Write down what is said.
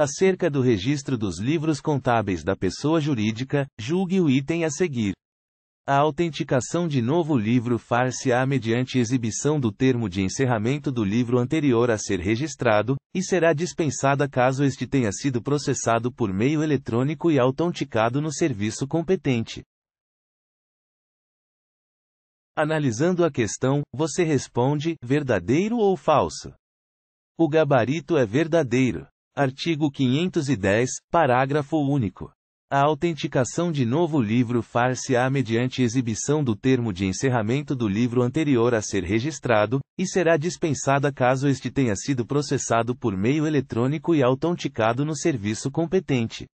Acerca do registro dos livros contábeis da pessoa jurídica, julgue o item a seguir. A autenticação de novo livro far-se-á mediante exibição do termo de encerramento do livro anterior a ser registrado, e será dispensada caso este tenha sido processado por meio eletrônico e autenticado no serviço competente. Analisando a questão, você responde: verdadeiro ou falso? O gabarito é verdadeiro. Artigo 510, parágrafo único. A autenticação de novo livro far-se-á mediante exibição do termo de encerramento do livro anterior a ser registrado, e será dispensada caso este tenha sido processado por meio eletrônico e autenticado no serviço competente.